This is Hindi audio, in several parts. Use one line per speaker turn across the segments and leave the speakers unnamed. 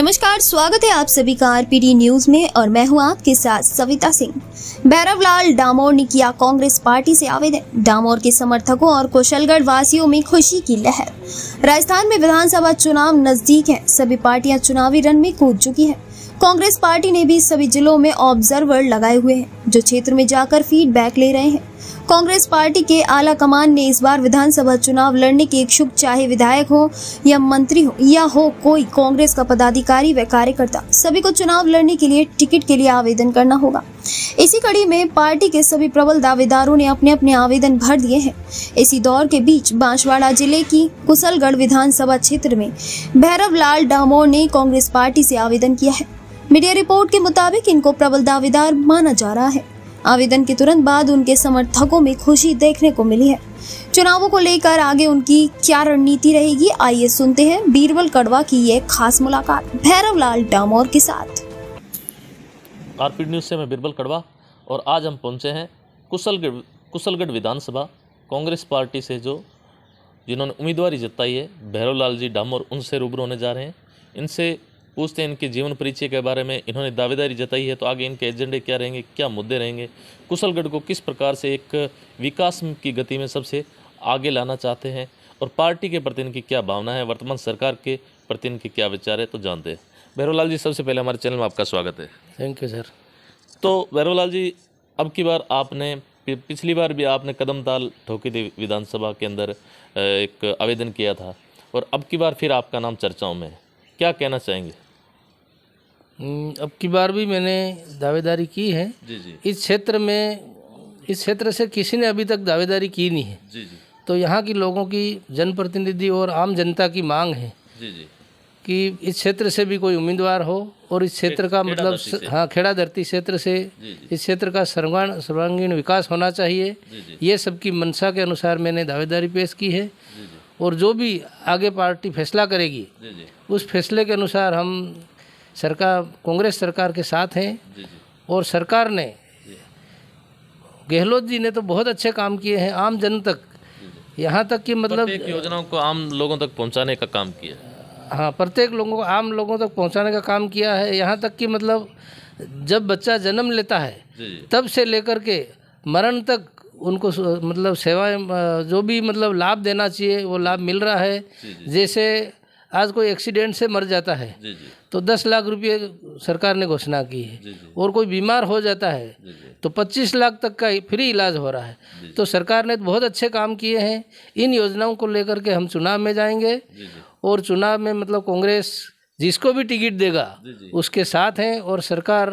नमस्कार स्वागत है आप सभी का आरपीडी न्यूज में और मैं हूं आपके साथ सविता सिंह भैरवलाल डामोर ने किया कांग्रेस पार्टी से आवेदन डामोर के समर्थकों और कुशलगढ़ वासियों में खुशी की लहर राजस्थान में विधानसभा चुनाव नजदीक है सभी पार्टियां चुनावी रण में कूद चुकी है कांग्रेस पार्टी ने भी सभी जिलों में ऑब्जर्वर लगाए हुए हैं जो क्षेत्र में जाकर फीडबैक ले रहे हैं कांग्रेस पार्टी के आला कमान ने इस बार विधानसभा चुनाव लड़ने के इच्छुक चाहे विधायक हो या मंत्री हो या हो कोई कांग्रेस का पदाधिकारी व कार्यकर्ता सभी को चुनाव लड़ने के लिए टिकट के लिए आवेदन करना होगा इसी कड़ी में पार्टी के सभी प्रबल दावेदारों ने अपने अपने आवेदन भर दिए हैं इसी दौर के बीच बांसवाड़ा जिले की कुशलगढ़ विधानसभा क्षेत्र में भैरव लाल डामोर ने कांग्रेस पार्टी से आवेदन किया है मीडिया रिपोर्ट के मुताबिक इनको प्रबल दावेदार माना जा रहा है आवेदन के तुरंत बाद उनके समर्थकों में खुशी देखने को मिली है चुनावों को लेकर आगे उनकी क्या रणनीति रहेगी आइए सुनते हैं बीरबल कड़वा की ये खास मुलाकात लाल डामोर के साथ
न्यूज से मैं बीरबल कड़वा और आज हम पहुंचे हैं कुशलगढ़ कुशलगढ़ विधानसभा कांग्रेस पार्टी से जो जिन्होंने उम्मीदवारी जताई है लाल जी डामोर उनसे रूबरू होने जा रहे हैं इनसे पूछते हैं इनके जीवन परिचय के बारे में इन्होंने दावेदारी जताई है तो आगे इनके एजेंडे क्या रहेंगे क्या मुद्दे रहेंगे कुशलगढ़ को किस प्रकार से एक विकास की गति में सबसे आगे लाना चाहते हैं और पार्टी के प्रति इनकी क्या भावना है वर्तमान सरकार के प्रति इनके क्या विचार है तो जानते हैं भैरवलाल जी सबसे पहले हमारे चैनल में आपका स्वागत है थैंक यू सर तो भैरवलाल जी अब की बार आपने पिछली बार भी आपने कदम ताल ठोकी थी विधानसभा के अंदर एक आवेदन किया था और अब की बार फिर आपका नाम चर्चाओं में है क्या कहना चाहेंगे
हम्म, अब की बार भी मैंने दावेदारी की है जी जी इस क्षेत्र में इस क्षेत्र से किसी ने अभी तक दावेदारी की नहीं है जी जी तो यहाँ के लोगों की जनप्रतिनिधि और आम जनता की मांग है जी जी कि इस क्षेत्र से भी कोई उम्मीदवार हो और इस क्षेत्र का मतलब हाँ खेड़ा धरती क्षेत्र से इस क्षेत्र का सर्वांग सर्वांगीण विकास होना चाहिए ये सबकी मंशा के अनुसार मैंने दावेदारी पेश की है और जो भी आगे पार्टी फैसला करेगी उस फैसले के अनुसार हम सरकार कांग्रेस सरकार के साथ हैं और सरकार ने गहलोत जी ने तो बहुत अच्छे काम किए हैं आम जन तक यहाँ तक कि मतलब योजनाओं
को आम लोगों तक पहुँचाने का काम किया
हाँ प्रत्येक लोगों को आम लोगों तक पहुँचाने का काम किया है यहाँ तक कि मतलब जब बच्चा जन्म लेता है तब से लेकर के मरण तक उनको मतलब सेवाएं जो भी मतलब लाभ देना चाहिए वो लाभ मिल रहा है जैसे आज कोई एक्सीडेंट से मर जाता है जी जी। तो दस लाख रुपये सरकार ने घोषणा की है जी जी। और कोई बीमार हो जाता है जी जी। तो पच्चीस लाख तक का फ्री इलाज हो रहा है तो सरकार ने तो बहुत अच्छे काम किए हैं इन योजनाओं को लेकर के हम चुनाव में जाएंगे और चुनाव में मतलब कांग्रेस जिसको भी टिकट देगा उसके साथ हैं और सरकार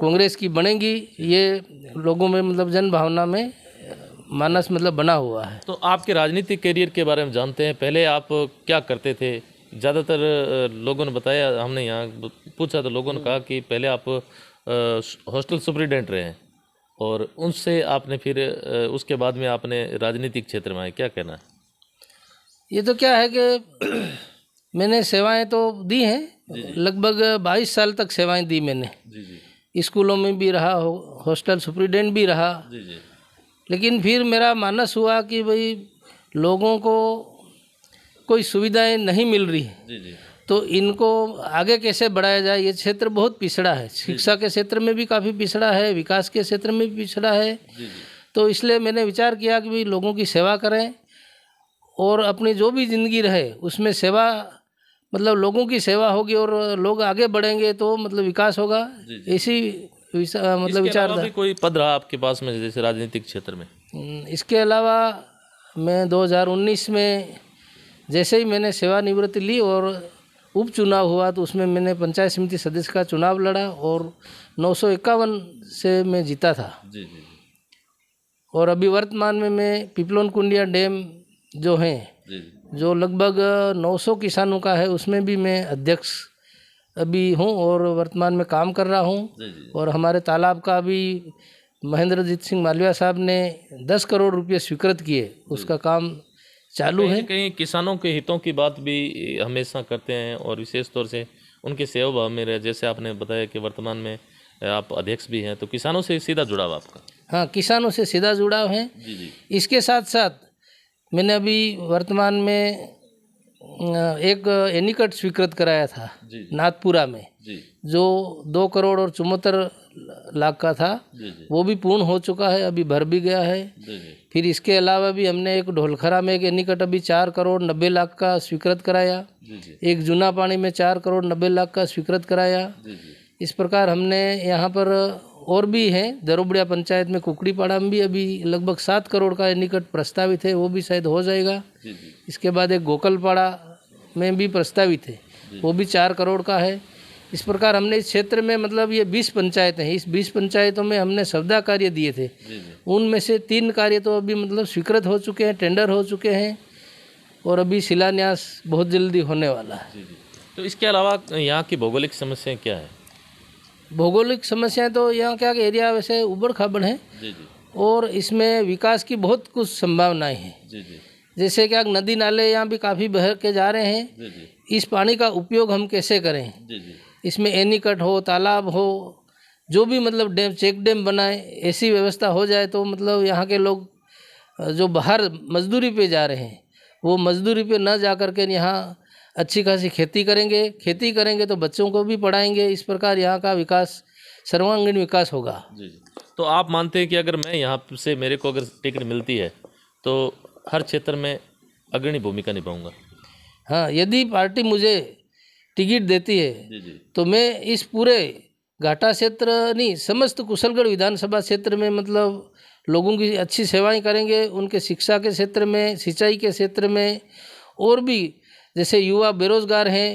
कांग्रेस की बनेगी ये लोगों में मतलब जन भावना में मानस मतलब बना हुआ है
तो आपके राजनीतिक करियर के बारे में जानते हैं पहले आप क्या करते थे ज़्यादातर लोगों ने बताया हमने यहाँ पूछा तो लोगों ने कहा कि पहले आप हॉस्टल सुप्रिटेंडेंट रहे हैं और उनसे आपने फिर उसके बाद में आपने राजनीतिक क्षेत्र में आए क्या कहना है
ये तो क्या है कि मैंने सेवाएं तो दी हैं लगभग 22 साल तक सेवाएं दी मैंने जी जी स्कूलों में भी रहा हॉस्टल सुप्रिटेंडेंट भी रहा जी जी लेकिन फिर मेरा मानस हुआ कि भाई लोगों को कोई सुविधाएं नहीं मिल रही है जी जी। तो इनको आगे कैसे बढ़ाया जाए ये क्षेत्र बहुत पिछड़ा है शिक्षा के क्षेत्र में भी काफ़ी पिछड़ा है विकास के क्षेत्र में भी पिछड़ा है तो इसलिए मैंने विचार किया कि भाई लोगों की सेवा करें और अपनी जो भी ज़िंदगी रहे उसमें सेवा मतलब लोगों की सेवा होगी और लोग आगे बढ़ेंगे तो मतलब विकास होगा इसी तो मतलब विचार
कोई पद रहा आपके पास में जैसे राजनीतिक क्षेत्र में
इसके अलावा मैं 2019 में जैसे ही मैंने सेवानिवृत्ति ली और उपचुनाव हुआ तो उसमें मैंने पंचायत समिति सदस्य का चुनाव लड़ा और नौ से मैं जीता था जी जी और अभी वर्तमान में मैं पिपलोन कुंडिया डैम जो हैं जो लगभग 900 किसानों का है उसमें भी मैं अध्यक्ष अभी हूँ और वर्तमान में काम कर रहा हूँ और हमारे तालाब का अभी महेंद्रजीत सिंह मालविया साहब ने दस करोड़ रुपये स्वीकृत किए उसका काम चालू कहीं है
कहीं किसानों के हितों की बात भी हमेशा करते हैं और विशेष तौर से उनके सेवा भाव में रहे जैसे आपने बताया कि वर्तमान में आप अध्यक्ष भी हैं तो किसानों से सीधा जुड़ाव आपका
हाँ किसानों से सीधा जुड़ाव है जी जी इसके साथ साथ मैंने अभी वर्तमान में एक एनिकट स्वीकृत कराया था नाथपुरा में जो दो करोड़ और चौहत्तर लाख का था वो भी पूर्ण हो चुका है अभी भर भी गया है फिर इसके अलावा भी हमने एक ढोलखरा में एक एनिकट अभी चार करोड़ नब्बे लाख का स्वीकृत कराया एक जूना पानी में चार करोड़ नब्बे लाख का स्वीकृत कराया इस प्रकार हमने यहाँ पर और भी हैं दरोबड़िया पंचायत में कुकड़ीपाड़ा में भी अभी लगभग सात करोड़ का निकट प्रस्तावित है वो भी शायद हो जाएगा इसके बाद एक गोकलपाड़ा में भी प्रस्तावित है वो भी चार करोड़ का है इस प्रकार हमने इस क्षेत्र में मतलब ये बीस पंचायतें हैं इस बीस पंचायतों में हमने सौदा कार्य दिए थे उनमें से तीन कार्य तो अभी मतलब स्वीकृत हो चुके हैं टेंडर हो चुके हैं और अभी शिलान्यास बहुत जल्दी होने वाला है
तो इसके अलावा यहाँ की भौगोलिक समस्याएं क्या है
भौगोलिक समस्याएं तो यहाँ क्या एरिया वैसे उबड़ खाबड़ है जी जी और इसमें विकास की बहुत कुछ संभावनाएं हैं जी जी जैसे क्या नदी नाले यहाँ भी काफ़ी बह के जा रहे हैं जी जी इस पानी का उपयोग हम कैसे करें जी जी इसमें एनीकट हो तालाब हो जो भी मतलब डैम चेक डैम बनाए ऐसी व्यवस्था हो जाए तो मतलब यहाँ के लोग जो बाहर मजदूरी पे जा रहे हैं वो मजदूरी पे ना जा कर के यहाँ अच्छी खासी खेती करेंगे खेती करेंगे तो बच्चों को भी पढ़ाएंगे इस प्रकार यहाँ का विकास सर्वांगीण विकास होगा जी
जी तो आप मानते हैं कि अगर मैं यहाँ से मेरे को अगर टिकट मिलती है तो हर क्षेत्र में अग्रणी भूमिका निभाऊंगा
हाँ यदि पार्टी मुझे टिकट देती है जी जी। तो मैं इस पूरे घाटा क्षेत्र नहीं समस्त कुशलगढ़ विधानसभा क्षेत्र में मतलब लोगों की अच्छी सेवाएं करेंगे उनके शिक्षा के क्षेत्र में सिंचाई के क्षेत्र में और भी जैसे युवा बेरोजगार हैं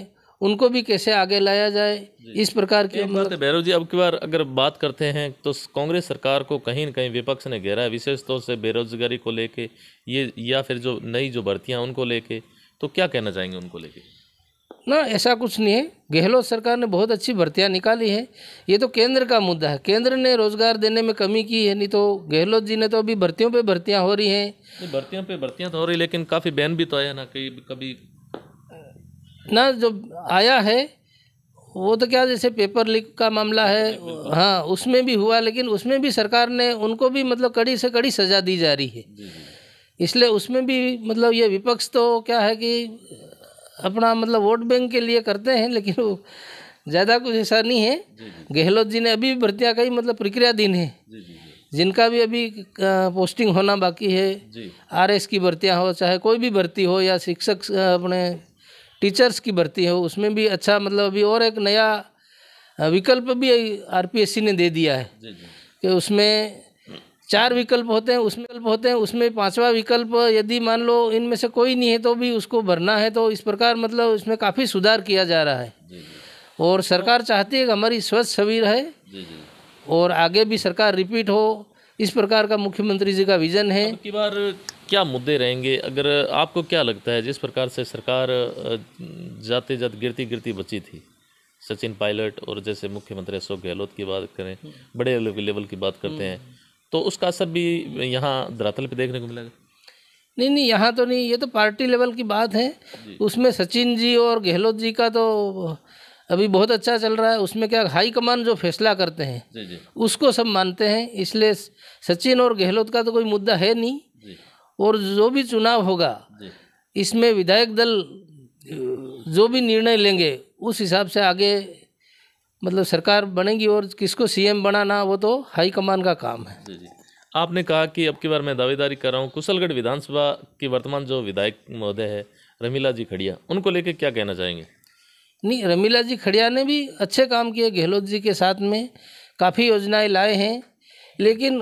उनको भी कैसे आगे लाया जाए इस प्रकार की
बात है भैरव जी अब की बार अगर बात करते हैं तो कांग्रेस सरकार को कहीं ना कहीं विपक्ष ने घेरा है विशेष तौर से बेरोजगारी को लेके ये या फिर जो नई जो भर्तियाँ उनको लेके तो क्या कहना चाहेंगे उनको लेके
ना ऐसा कुछ नहीं है गहलोत सरकार ने बहुत अच्छी भर्तियाँ निकाली है ये तो केंद्र का मुद्दा है केंद्र ने रोजगार देने में कमी की है नहीं तो गहलोत जी ने तो अभी भर्तियों पे भर्तियाँ हो रही हैं
भर्तियों पे भर्तियाँ तो हो रही लेकिन काफ़ी बैन भी तो आया ना कि कभी
ना जो आया है वो तो क्या जैसे पेपर लीक का मामला है हाँ उसमें भी हुआ लेकिन उसमें भी सरकार ने उनको भी मतलब कड़ी से कड़ी सज़ा दी जा रही है इसलिए उसमें भी मतलब ये विपक्ष तो क्या है कि अपना मतलब वोट बैंक के लिए करते हैं लेकिन वो ज़्यादा कुछ ऐसा नहीं है गहलोत जी ने अभी भी भर्तियाँ कई मतलब प्रक्रियाधीन है जिनका भी अभी पोस्टिंग होना बाकी है एस की भर्तियाँ हो चाहे कोई भी भर्ती हो या शिक्षक अपने टीचर्स की भर्ती है उसमें भी अच्छा मतलब अभी और एक नया विकल्प भी आरपीएससी ने दे दिया है कि उसमें चार विकल्प होते हैं उसमें विकल्प होते हैं उसमें पांचवा विकल्प यदि मान लो इनमें से कोई नहीं है तो भी उसको भरना है तो इस प्रकार मतलब इसमें काफ़ी सुधार किया जा रहा है और सरकार चाहती है कि हमारी स्वच्छ छवि रहे और आगे भी सरकार रिपीट हो इस प्रकार का मुख्यमंत्री जी का विजन है की बार
क्या मुद्दे रहेंगे अगर आपको क्या लगता है जिस प्रकार से सरकार जाते जाते गिरती गिरती बची थी सचिन पायलट और जैसे मुख्यमंत्री अशोक गहलोत की बात करें हम्म। बड़े लेवल की बात करते हैं हम्म। तो उसका असर भी यहाँ धरातल पे देखने को मिलेगा
नहीं नहीं यहाँ तो नहीं ये तो पार्टी लेवल की बात है उसमें सचिन जी और गहलोत जी का तो अभी बहुत अच्छा चल रहा है उसमें क्या हाई कमान जो फैसला करते हैं जी जी। उसको सब मानते हैं इसलिए सचिन और गहलोत का तो कोई मुद्दा है नहीं और जो भी चुनाव होगा इसमें विधायक दल जो भी निर्णय लेंगे उस हिसाब से आगे मतलब सरकार बनेगी और किसको सीएम बनाना वो तो हाईकमान का काम है
जी जी आपने कहा कि अब की बार मैं दावेदारी कर रहा हूँ कुशलगढ़ विधानसभा की वर्तमान जो विधायक महोदय है रमीला जी खड़िया उनको लेके क्या कहना चाहेंगे
नहीं रमीला जी खड़िया ने भी अच्छे काम किए गहलोत जी के साथ में काफ़ी योजनाएं लाए हैं लेकिन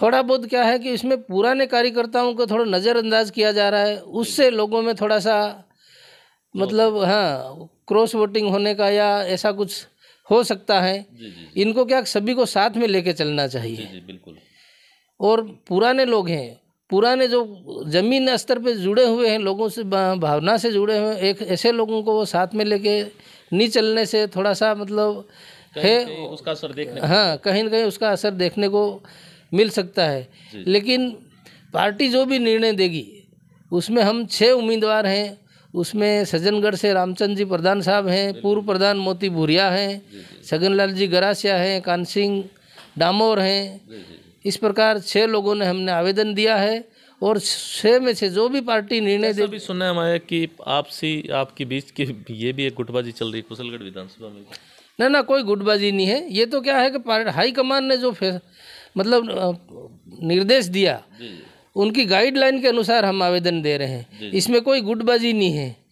थोड़ा बहुत क्या है कि इसमें पुराने कार्यकर्ताओं को थोड़ा नज़रअंदाज किया जा रहा है उससे लोगों में थोड़ा सा मतलब हाँ क्रॉस वोटिंग होने का या ऐसा कुछ हो सकता है जी, जी, इनको क्या सभी को साथ में लेके चलना चाहिए जी, जी, बिल्कुल और पुराने लोग हैं पुराने जो ज़मीन स्तर पे जुड़े हुए हैं लोगों से भावना से जुड़े हुए एक ऐसे लोगों को वो साथ में लेके नहीं चलने से थोड़ा सा मतलब है उसका असर देखने हाँ कहीं ना कहीं उसका असर देखने को मिल सकता है लेकिन पार्टी जो भी निर्णय देगी उसमें हम छः उम्मीदवार हैं उसमें सज्जनगढ़ से रामचंद्र जी प्रधान साहब हैं पूर्व प्रधान मोती भूरिया हैं सगनलाल जी गरासिया हैं कान सिंह डामोर हैं इस प्रकार छः लोगों ने हमने आवेदन दिया है और छः में से जो भी पार्टी निर्णय दे भी
सुना है हमारे कि आपसी आपके बीच की ये भी एक गुटबाजी चल रही है कुशलगढ़ विधानसभा में
ना ना कोई गुटबाजी नहीं है ये तो क्या है कि हाईकमान ने जो मतलब निर्देश दिया उनकी गाइडलाइन के अनुसार हम आवेदन दे रहे हैं इसमें कोई गुटबाजी नहीं है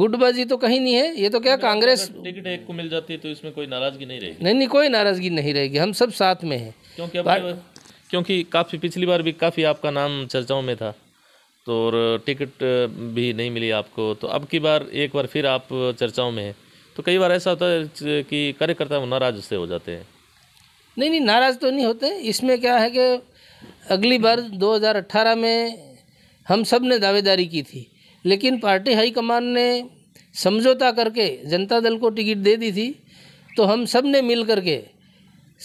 गुटबाजी तो कहीं नहीं है ये तो क्या कांग्रेस
टिकट एक को मिल जाती है तो इसमें कोई नाराजगी नहीं रहेगी
नहीं नहीं कोई नाराजगी नहीं रहेगी हम सब साथ में हैं क्योंकि अब
क्योंकि काफ़ी पिछली बार भी काफ़ी आपका नाम चर्चाओं में था तो और टिकट भी नहीं मिली आपको तो अब की बार एक बार फिर आप चर्चाओं में हैं तो कई बार ऐसा होता है कि कार्यकर्ता नाराज उससे हो जाते हैं
नहीं नहीं नाराज़ तो नहीं होते इसमें क्या है कि अगली बार 2018 में हम सब ने दावेदारी की थी लेकिन पार्टी हाईकमान ने समझौता करके जनता दल को टिकट दे दी थी तो हम सब ने मिल करके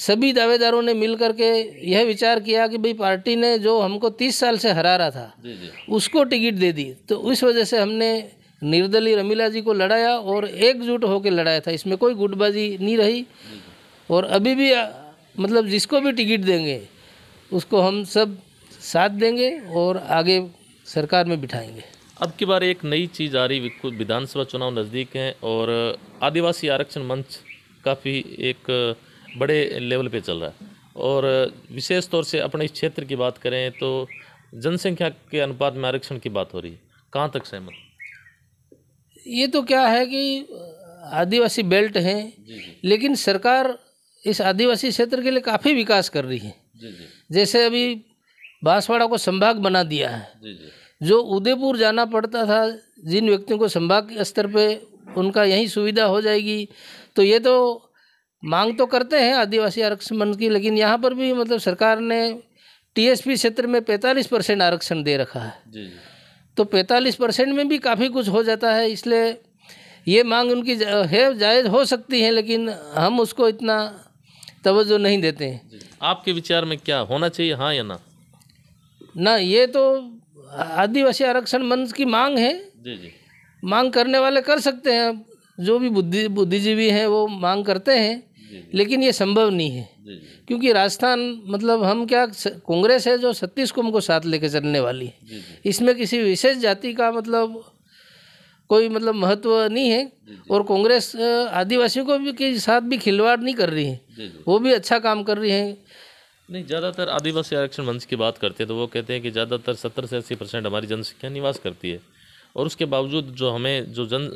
सभी दावेदारों ने मिल करके यह विचार किया कि भाई पार्टी ने जो हमको तीस साल से हरा रहा था उसको टिकट दे दी तो उस वजह से हमने निर्दलीय रमीला जी को लड़ाया और एकजुट होकर लड़ाया था इसमें कोई गुटबाजी नहीं रही और अभी भी मतलब जिसको भी टिकट देंगे उसको हम सब साथ देंगे और आगे सरकार में बिठाएंगे
अब की बार एक नई चीज़ आ रही विधानसभा चुनाव नज़दीक हैं और आदिवासी आरक्षण मंच काफ़ी एक बड़े लेवल पे चल रहा है और विशेष तौर से अपने इस क्षेत्र की बात करें तो जनसंख्या के अनुपात में आरक्षण की बात हो रही है कहाँ तक सहमत
ये तो क्या है कि आदिवासी बेल्ट हैं लेकिन सरकार इस आदिवासी क्षेत्र के लिए काफ़ी विकास कर रही है जी जी जैसे अभी बांसवाड़ा को संभाग बना दिया है जी जी जो उदयपुर जाना पड़ता था जिन व्यक्तियों को संभाग के स्तर पे उनका यही सुविधा हो जाएगी तो ये तो मांग तो करते हैं आदिवासी आरक्षण की लेकिन यहाँ पर भी मतलब सरकार ने टीएसपी क्षेत्र में 45 परसेंट आरक्षण दे रखा है जी जी तो 45 परसेंट में भी काफ़ी कुछ हो जाता है इसलिए ये मांग उनकी है जायज़ हो सकती है लेकिन हम उसको इतना तवज्जो नहीं देते हैं
आपके विचार में क्या होना चाहिए हाँ या ना
ना ये तो आदिवासी आरक्षण मंच की मांग है जी जी मांग करने वाले कर सकते हैं जो भी बुद्धि बुद्धिजीवी हैं वो मांग करते हैं लेकिन ये संभव नहीं है क्योंकि राजस्थान मतलब हम क्या कांग्रेस है जो छत्तीस को साथ लेकर चलने वाली है इसमें किसी विशेष जाति का मतलब कोई मतलब महत्व नहीं है और कांग्रेस आदिवासियों को भी के साथ भी खिलवाड़ नहीं कर रही है वो भी अच्छा काम कर रही है नहीं
ज़्यादातर आदिवासी आरक्षण मंच की बात करते हैं तो वो कहते हैं कि ज़्यादातर सत्तर से अस्सी परसेंट हमारी जनसंख्या निवास करती है और उसके बावजूद जो हमें जो जन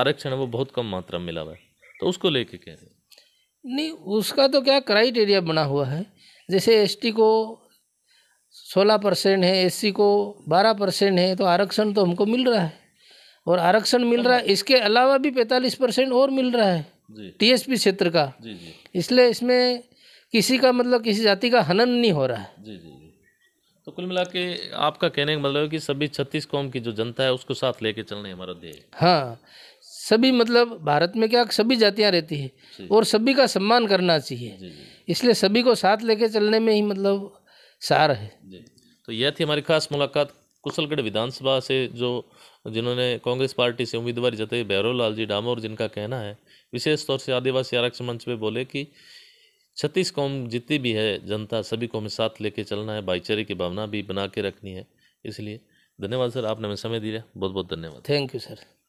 आरक्षण है वो बहुत कम मात्रा में मिला हुआ है तो उसको लेके कह रहे
हैं नहीं उसका तो क्या क्राइटेरिया बना हुआ है जैसे एस को सोलह परसेंट है एस को बारह परसेंट है तो आरक्षण तो हमको मिल रहा है और आरक्षण मिल रहा है इसके अलावा भी पैंतालीस परसेंट और मिल रहा है टीएसपी क्षेत्र का इसलिए इसमें किसी का मतलब किसी जाति का हनन नहीं हो रहा है
जी जी तो कुल मिला के आपका कहने का मतलब है कि सभी छत्तीस कौम की जो जनता है उसको साथ लेके चलने हमारा ध्येय
हाँ सभी मतलब भारत में क्या सभी जातियाँ रहती है और सभी का सम्मान करना चाहिए इसलिए सभी को साथ लेके चलने में ही मतलब सार है जी
तो यह थी हमारी खास मुलाकात कुशलगढ़ विधानसभा से जो जिन्होंने कांग्रेस पार्टी से उम्मीदवार जताई भैरव लाल जी डामोर जिनका कहना है विशेष तौर से आदिवासी आरक्षण मंच पे बोले कि छत्तीस कौम जितनी भी है जनता सभी को हमें साथ लेके चलना है भाईचारे की भावना भी बना के रखनी है इसलिए धन्यवाद सर आपने हमें समय दिया बहुत बहुत धन्यवाद
थैंक यू सर